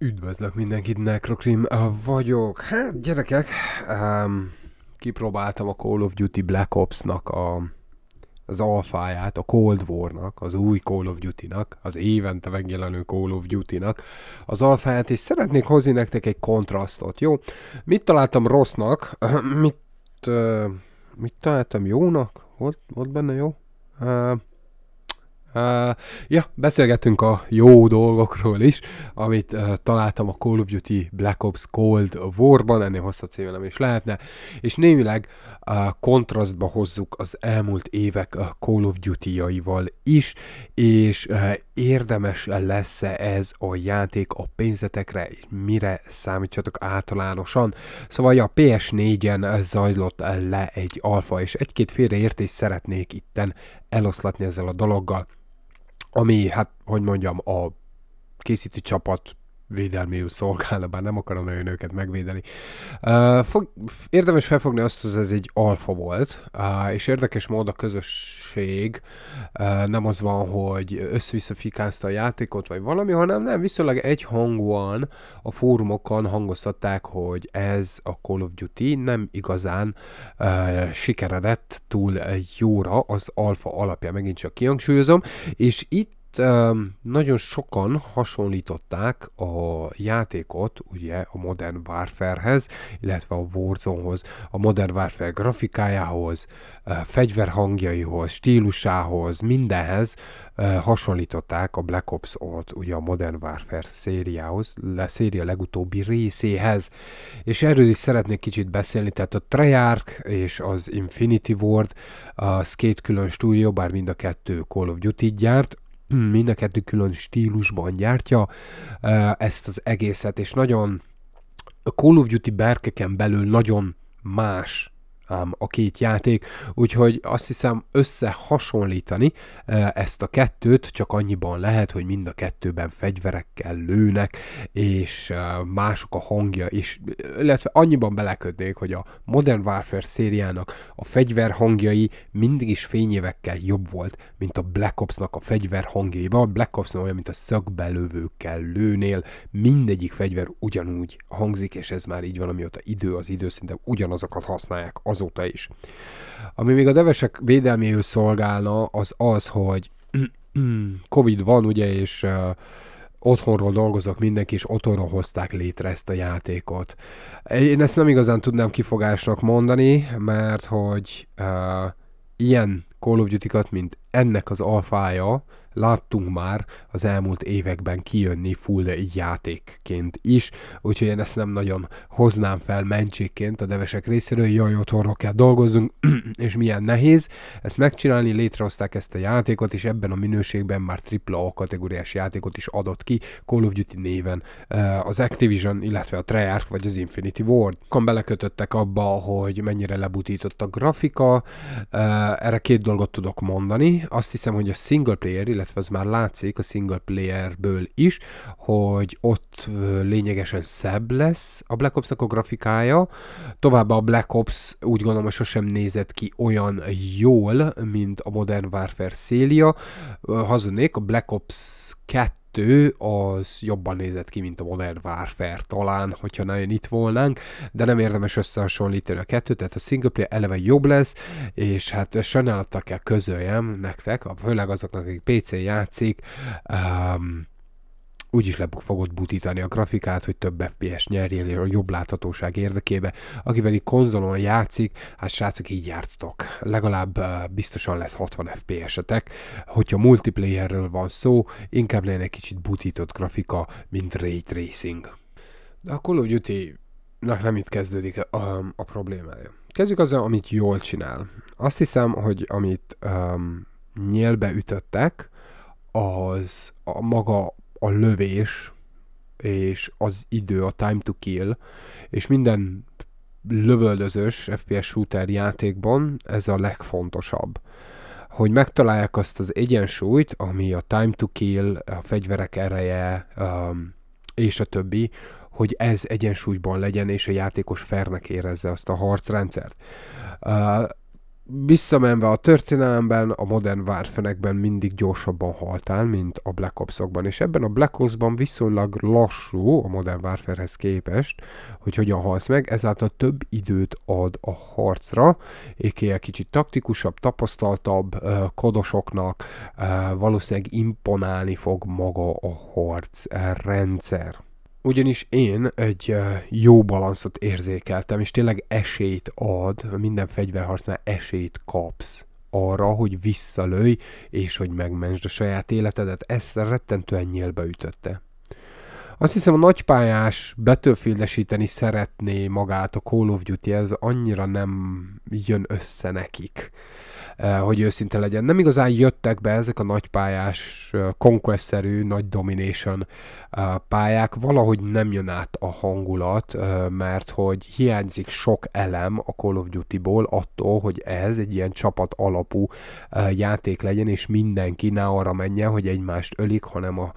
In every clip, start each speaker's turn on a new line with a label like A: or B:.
A: Üdvözlök mindenkit, Necrocrim vagyok. Hát gyerekek, um, kipróbáltam a Call of Duty Black Ops-nak a, az alfáját, a Cold War-nak, az új Call of Duty-nak, az évente megjelenő Call of Duty-nak az alfáját, és szeretnék hozni nektek egy kontrasztot, jó? Mit találtam rossznak, mit, uh, mit találtam jónak? Volt, volt benne jó? Uh, Uh, ja, beszélgetünk a jó dolgokról is, amit uh, találtam a Call of Duty Black Ops Cold War-ban, ennél hosszabb nem is lehetne, és némileg uh, kontrasztba hozzuk az elmúlt évek a Call of Duty-jaival is, és uh, érdemes lesz -e ez a játék a pénzetekre, és mire számítsatok általánosan. Szóval a PS4-en zajlott le egy alfa, és egy-két félreértést szeretnék itten eloszlatni ezzel a dologgal, ami, hát, hogy mondjam, a készítő csapat védelméül szolgálna, bár nem akarom nagyon őket megvédeni. Uh, fog, érdemes felfogni azt, hogy ez egy alfa volt, uh, és érdekes mód a közösség uh, nem az van, hogy össze-vissza fikázta a játékot, vagy valami, hanem nem, viszonylag egy hangúan a fórumokon hangoztatták, hogy ez a Call of Duty nem igazán uh, sikeredett túl jóra az alfa alapja, megint csak kihangsúlyozom, és itt nagyon sokan hasonlították a játékot ugye a Modern Warfighter-hez, illetve a Warzone-hoz, a Modern Warfare grafikájához, fegyverhangjaihoz, stílusához, mindenhez hasonlították a Black Ops ot ugye a Modern Warfare szériához, le széria legutóbbi részéhez. És erről is szeretnék kicsit beszélni, tehát a Treyarch és az Infinity Ward, az két külön stúdió, bár mind a kettő Call of Duty gyárt, mind a kettő külön stílusban gyártja ezt az egészet, és nagyon a Call of Duty berkeken belül nagyon más ám a két játék, úgyhogy azt hiszem összehasonlítani e, ezt a kettőt csak annyiban lehet, hogy mind a kettőben fegyverekkel lőnek, és e, mások a hangja is, illetve annyiban belekötnék, hogy a Modern Warfare szériának a fegyver hangjai mindig is fényévekkel jobb volt, mint a Black Opsnak a fegyver hangjai, A Black Ops olyan, mint a szögbelövőkkel lőnél, mindegyik fegyver ugyanúgy hangzik, és ez már így van, amióta idő az idő, szinte ugyanazokat használják az azóta is. Ami még a devesek védelméül szolgálna, az az, hogy Covid van, ugye, és uh, otthonról dolgozok mindenki, és otthonról hozták létre ezt a játékot. Én ezt nem igazán tudnám kifogásnak mondani, mert hogy uh, ilyen Call of Duty-kat, mint ennek az alfája, láttunk már az elmúlt években kijönni full játékként is, úgyhogy én ezt nem nagyon hoznám fel mentségként a devesek részéről, hogy jaj, otthonról kell dolgozzunk, és milyen nehéz ezt megcsinálni, létrehozták ezt a játékot, és ebben a minőségben már A kategóriás játékot is adott ki Call of Duty néven eh, az Activision, illetve a Treyarch, vagy az Infinity Ward. Kan belekötöttek abba, hogy mennyire lebutított a grafika, eh, erre két dolgot tudok mondani, azt hiszem, hogy a single player, illetve illetve az már látszik a single playerből is, hogy ott lényegesen szebb lesz a Black ops a grafikája, továbbá a Black Ops úgy gondolom, hogy sosem nézett ki olyan jól, mint a Modern Warfare szélia. Hazudnék, a Black Ops 2 2 az jobban nézett ki, mint a Modern Warfare talán, hogyha nagyon itt volnánk, de nem érdemes összehasonlítani a kettőt, tehát a single player eleve jobb lesz, és hát sajnálattal kell közöljem nektek, főleg azoknak, akik PC játszik, um, úgyis le fogod butítani a grafikát, hogy több FPS nyerjél a jobb láthatóság érdekébe. Aki pedig konzolon játszik, hát srácok így jártatok. Legalább uh, biztosan lesz 60 FPS-etek. Hogyha multiplayerről van szó, inkább lenne egy kicsit butított grafika, mint Ray Tracing. De a Call of Duty nak nem itt kezdődik a, a problémája. Kezdjük azzal, amit jól csinál. Azt hiszem, hogy amit um, nyélbe ütöttek, az a maga a lövés, és az idő, a time to kill, és minden lövöldözős FPS shooter játékban ez a legfontosabb. Hogy megtalálják azt az egyensúlyt, ami a time to kill, a fegyverek ereje um, és a többi, hogy ez egyensúlyban legyen, és a játékos fernek érezze azt a harcrendszert. Uh, visszamenve a történelemben, a modern várfenekben mindig gyorsabban haltál, mint a Black Ops-okban, És ebben a Black Opsban viszonylag lassú a modern várfenhez képest, hogy hogyan halsz meg, ezáltal több időt ad a harcra, ékéje kicsit taktikusabb, tapasztaltabb kodosoknak valószínűleg imponálni fog maga a harc rendszer. Ugyanis én egy eh, jó balanszot érzékeltem, és tényleg esélyt ad, minden fegyverharcnál esélyt kapsz arra, hogy visszalőj, és hogy megmentsd a saját életedet. Ezt rettentően nyélbe ütötte. Azt hiszem a nagypályás betőfildesíteni szeretné magát a Call of Duty, ez annyira nem jön össze nekik. Eh, hogy őszinte legyen. Nem igazán jöttek be ezek a nagypályás, eh, conquest-szerű, nagy domination eh, pályák, valahogy nem jön át a hangulat, mert hogy hiányzik sok elem a Call of Duty-ból attól, hogy ez egy ilyen csapat alapú játék legyen, és mindenki ne arra menjen, hogy egymást ölik, hanem a,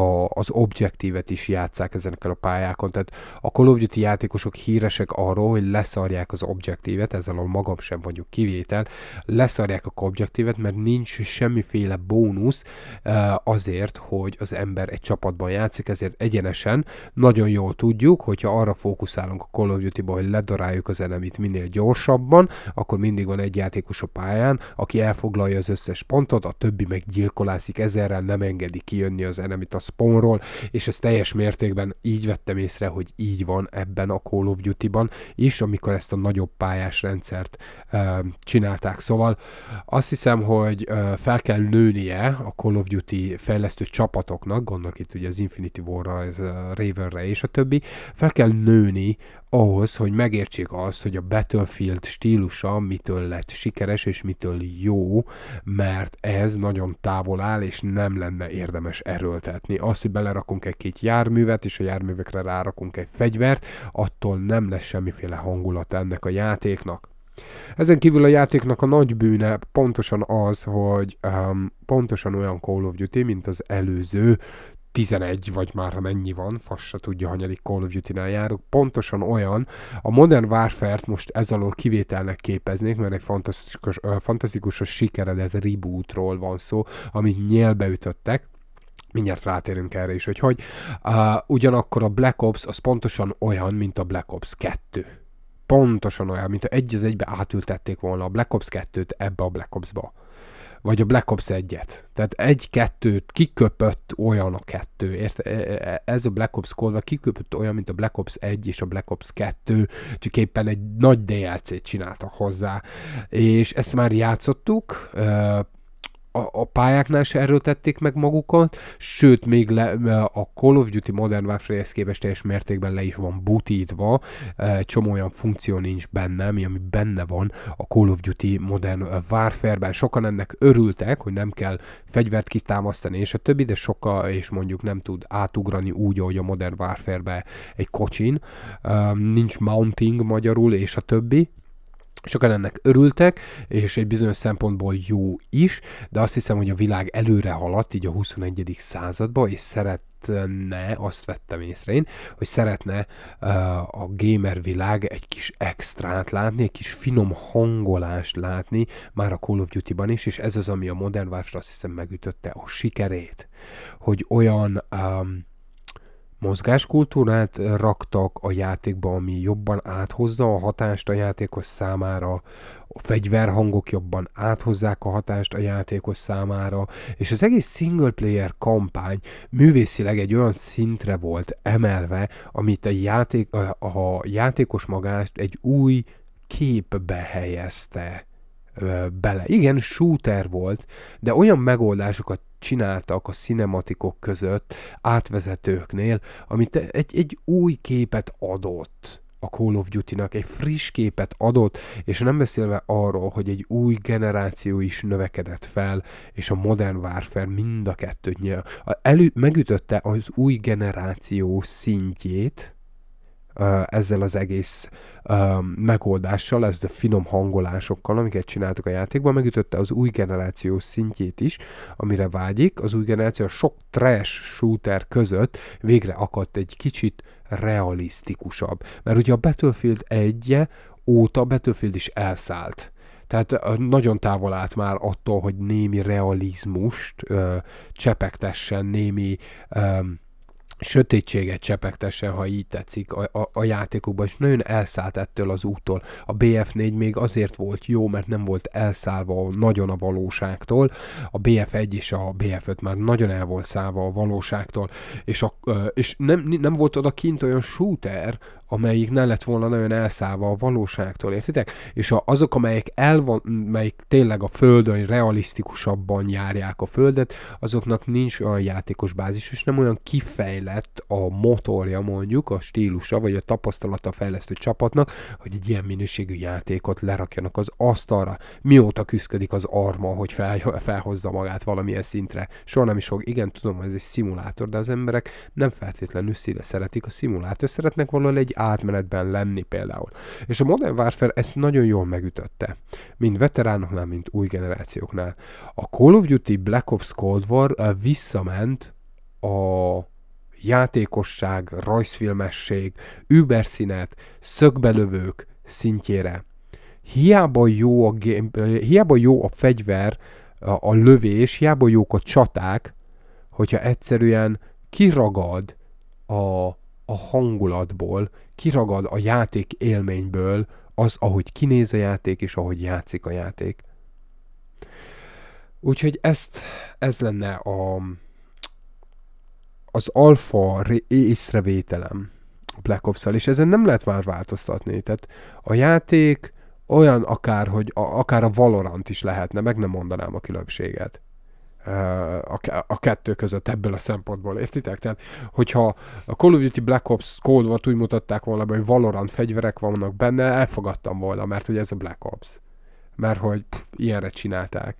A: a, az objektívet is játszák ezenekkel a pályákon. Tehát a Call of Duty játékosok híresek arról, hogy leszarják az objektívet, ezzel a magam sem vagyok kivétel, leszarják szarják a objektívet, mert nincs semmiféle bónusz azért, hogy az ember egy csapatban játszik, ezért egyenesen nagyon jól tudjuk, hogyha arra fókuszálunk a Call of duty hogy ledaráljuk az enemit minél gyorsabban, akkor mindig van egy játékos a pályán, aki elfoglalja az összes pontot, a többi meg gyilkolászik ezerrel, nem engedi kijönni az enemit a spawnról, és ez teljes mértékben így vettem észre, hogy így van ebben a Call of Duty-ban is, amikor ezt a nagyobb pályás rendszert e, csinálták. Szóval azt hiszem, hogy fel kell nőnie a Call of Duty fejlesztő csapatoknak, gondolok itt ugye az Infinity War-ra, az Raven-re és a többi, fel kell nőni ahhoz, hogy megértsék azt, hogy a Battlefield stílusa mitől lett sikeres és mitől jó, mert ez nagyon távol áll, és nem lenne érdemes erőltetni. Azt, hogy belerakunk egy-két járművet, és a járművekre rárakunk egy fegyvert, attól nem lesz semmiféle hangulat ennek a játéknak. Ezen kívül a játéknak a nagy bűne pontosan az, hogy um, pontosan olyan Call of Duty, mint az előző 11, vagy már ha mennyi van, fasz se tudja, hanyadik Call of Duty-nál járok, pontosan olyan. A Modern Warfare-t most ez alól kivételnek képeznék, mert egy fantasztikus, fantasztikus sikeredett rebootról van szó, amit nyelbe mindjárt rátérünk erre is, hogy hogy uh, ugyanakkor a Black Ops az pontosan olyan, mint a Black Ops 2 pontosan olyan, mint egy az egybe átültették volna a Black Ops 2-t ebbe a Black Ops-ba. Vagy a Black Ops 1-et. Tehát egy-kettőt kiköpött olyan a kettő. Ért? E, e, ez a Black Ops kódva kiköpött olyan, mint a Black Ops 1 és a Black Ops 2, csak éppen egy nagy DLC-t csináltak hozzá. És ezt már játszottuk, a, a pályáknál se erőltették meg magukat, sőt, még le, e, a Call of Duty Modern Warfare-hez képest teljes mértékben le is van butítva, e, csomó olyan funkció nincs benne, mi ami benne van a Call of Duty Modern Warfare-ben. Sokan ennek örültek, hogy nem kell fegyvert kitámasztani, és a többi, de sokkal és mondjuk nem tud átugrani úgy, ahogy a Modern Warfare-be egy kocsin, nincs mounting magyarul, és a többi, Sokan ennek örültek, és egy bizonyos szempontból jó is, de azt hiszem, hogy a világ előre haladt így a 21. századba, és szeretne, azt vettem észre én, hogy szeretne uh, a gamer világ egy kis extrát látni, egy kis finom hangolást látni, már a Call of Duty-ban is, és ez az, ami a Modern Warfare azt hiszem megütötte a sikerét, hogy olyan um, mozgáskultúrát raktak a játékba, ami jobban áthozza a hatást a játékos számára, a fegyverhangok jobban áthozzák a hatást a játékos számára, és az egész single player kampány művészileg egy olyan szintre volt emelve, amit a, játék, a, a játékos magást egy új képbe helyezte bele. Igen, shooter volt, de olyan megoldásokat csináltak a cinematikok között átvezetőknél, amit egy, egy új képet adott a Call of Duty-nak egy friss képet adott, és nem beszélve arról, hogy egy új generáció is növekedett fel, és a Modern Warfare mind a kettőt nyilván. Elő, megütötte az új generáció szintjét, ezzel az egész megoldással, ez a finom hangolásokkal, amiket csináltak a játékban, megütötte az új generáció szintjét is, amire vágyik. Az új generáció a sok trash shooter között végre akadt egy kicsit realisztikusabb. Mert ugye a Battlefield 1 -e óta Battlefield is elszállt. Tehát nagyon távol állt már attól, hogy némi realizmust ö, csepegtessen, némi ö, sötétséget csepegtesse, ha így tetszik, a, a, a játékokban, és nagyon elszállt ettől az úttól. A BF4 még azért volt jó, mert nem volt elszállva nagyon a valóságtól, a BF1 és a BF5 már nagyon el volt szállva a valóságtól, és, a, és nem, nem volt oda kint olyan shooter, amelyik ne lett volna nagyon elszállva a valóságtól, értitek? És a, azok, amelyek van, melyik tényleg a földön realisztikusabban járják a földet, azoknak nincs olyan játékos bázis, és nem olyan kifejlett a motorja mondjuk, a stílusa, vagy a tapasztalata fejlesztő csapatnak, hogy egy ilyen minőségű játékot lerakjanak az asztalra. Mióta küzdik az arma, hogy fel, felhozza magát valamilyen szintre? Soha nem is fog. Igen, tudom, ez egy szimulátor, de az emberek nem feltétlenül szíve szeretik a szimulátor, szeretnek valahol egy átmenetben lenni például. És a Modern Warfare ezt nagyon jól megütötte, mind veteránoknál, mind új generációknál. A Call of Duty Black Ops Cold War visszament a játékosság, rajzfilmesség, überszínet, szögbelövők szintjére. Hiába jó a, game, hiába jó a fegyver, a, a lövés, hiába jók a csaták, hogyha egyszerűen kiragad a a hangulatból, kiragad a játék élményből az, ahogy kinéz a játék és ahogy játszik a játék. Úgyhogy ezt, ez lenne a, az alfa észrevételem a Black ops és ezen nem lehet már változtatni. Tehát a játék olyan akár, hogy a, akár a Valorant is lehetne, meg nem mondanám a különbséget a kettő között ebből a szempontból, értitek? Tehát, hogyha a Call of Duty Black Ops Cold War-t úgy mutatták volna be, hogy Valorant fegyverek vannak benne, elfogadtam volna, mert hogy ez a Black Ops. Mert hogy pff, ilyenre csinálták.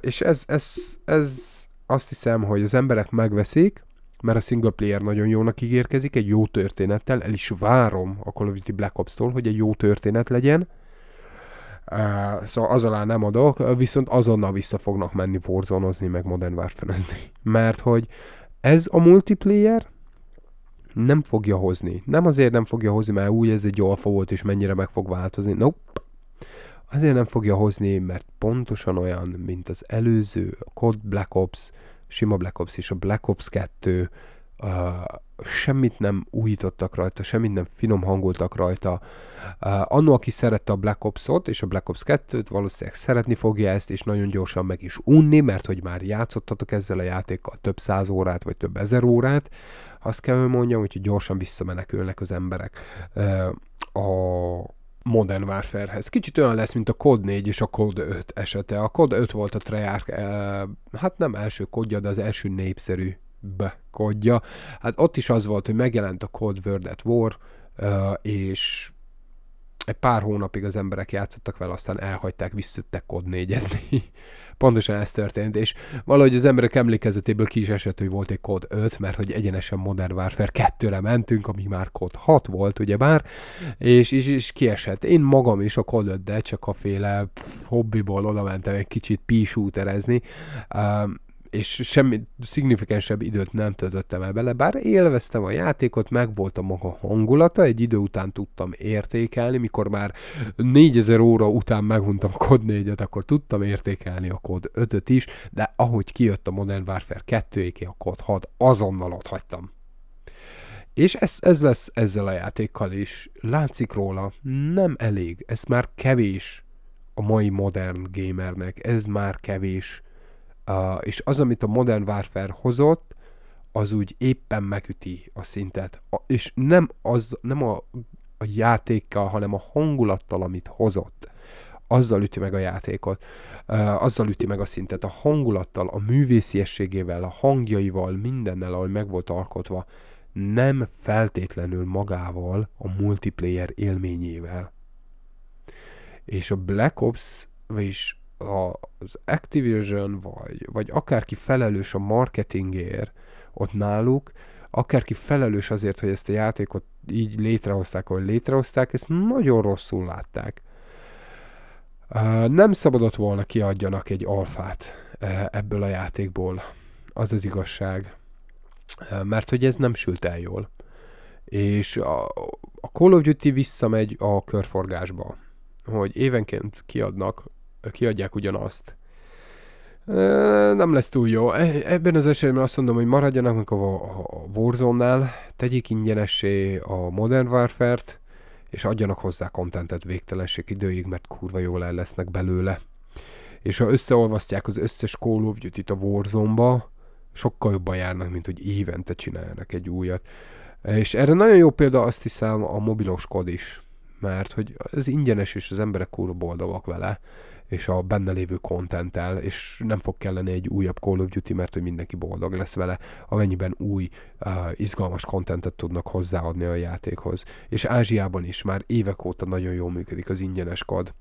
A: és ez, ez, ez azt hiszem, hogy az emberek megveszik, mert a single player nagyon jónak ígérkezik, egy jó történettel, el is várom a Call of Duty Black Ops-tól, hogy egy jó történet legyen, Szóval az alá nem adok, viszont azonnal vissza fognak menni forzonozni, meg Modern warfare Mert hogy ez a multiplayer, nem fogja hozni. Nem azért nem fogja hozni, mert új ez egy alfa volt, és mennyire meg fog változni. Nope. Azért nem fogja hozni, mert pontosan olyan, mint az előző, a COD Black Ops, sima Black Ops és a Black Ops 2, semmit nem újítottak rajta, semmit nem finom hangoltak rajta. Uh, annó, aki szerette a Black Ops-ot és a Black Ops 2-t, valószínűleg szeretni fogja ezt, és nagyon gyorsan meg is unni, mert hogy már játszottatok ezzel a játékkal több száz órát, vagy több ezer órát, azt kell, hogy mondjam, hogy gyorsan visszamenekülnek az emberek uh, a Modern Warfarehez. Kicsit olyan lesz, mint a COD 4 és a COD 5 esete. A COD 5 volt a Treyarch, eh, hát nem első kodja, de az első népszerű B kodja. Hát ott is az volt, hogy megjelent a Cold World at War, és egy pár hónapig az emberek játszottak vele, aztán elhagyták, visszüttek kod négyezni. Pontosan ez történt, és valahogy az emberek emlékezetéből ki is esett, hogy volt egy kod 5, mert hogy egyenesen Modern Warfare 2-re mentünk, ami már kod 6 volt, ugye bár, és, és, és kiesett. Én magam is a kod 5 de csak a féle hobbiból oda mentem egy kicsit písúterezni. Um, és semmi szignifikánsebb időt nem töltöttem el bele, bár élveztem a játékot, meg volt a maga hangulata, egy idő után tudtam értékelni, mikor már 4000 óra után meguntam a kod 4-et, akkor tudtam értékelni a kod 5-öt is, de ahogy kijött a Modern Warfare 2 a kod 6, azonnal ott hagytam. És ez, ez lesz ezzel a játékkal is. Látszik róla, nem elég, ez már kevés a mai modern gamernek, ez már kevés és az, amit a Modern Warfare hozott, az úgy éppen megüti a szintet. A, és nem, az, nem a, a játékkal, hanem a hangulattal, amit hozott. Azzal üti meg a játékot, uh, azzal üti meg a szintet. A hangulattal, a művésziességével, a hangjaival, mindennel, ahogy meg volt alkotva, nem feltétlenül magával, a multiplayer élményével. És a Black Ops, vagyis az Activision, vagy, vagy akárki felelős a marketingért ott náluk, akárki felelős azért, hogy ezt a játékot így létrehozták, ahogy létrehozták, ezt nagyon rosszul látták. Nem szabadott volna kiadjanak egy alfát e, ebből a játékból. Az az igazság. Mert hogy ez nem sült el jól. És a, a Call of Duty visszamegy a körforgásba. Hogy évenként kiadnak kiadják ugyanazt. Nem lesz túl jó. E, ebben az esetben azt mondom, hogy maradjanak meg a Warzone-nál, tegyék ingyenessé a Modern Warfare-t, és adjanak hozzá kontentet végtelenség időig, mert kurva jól el lesznek belőle. És ha összeolvasztják az összes Call of Duty-t a Warzone-ba, sokkal jobban járnak, mint hogy évente csináljanak egy újat. És erre nagyon jó példa azt hiszem a mobilos kod is, mert hogy az ingyenes, és az emberek kurva boldogak vele és a benne lévő kontenttel, és nem fog kelleni egy újabb Call of Duty, mert hogy mindenki boldog lesz vele, amennyiben új, uh, izgalmas kontentet tudnak hozzáadni a játékhoz. És Ázsiában is már évek óta nagyon jól működik az ingyenes kod.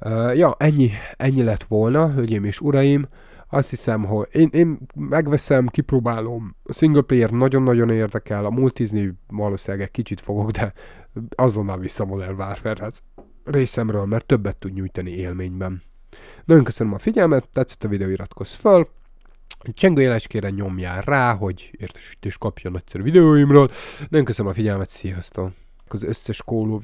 A: Uh, ja, ennyi, ennyi lett volna, hölgyeim és uraim. Azt hiszem, hogy én, én megveszem, kipróbálom. A single player nagyon-nagyon érdekel, a multizni valószínűleg egy kicsit fogok, de azonnal vissza Modern Warfare-hez részemről, mert többet tud nyújtani élményben. Nagyon köszönöm a figyelmet, tetszett a videó, iratkozz fel, csengőjeleskére nyomjál rá, hogy értesítést kapja nagyszerű videóimról. Nagyon köszönöm a figyelmet, sziasztok! Az összes Call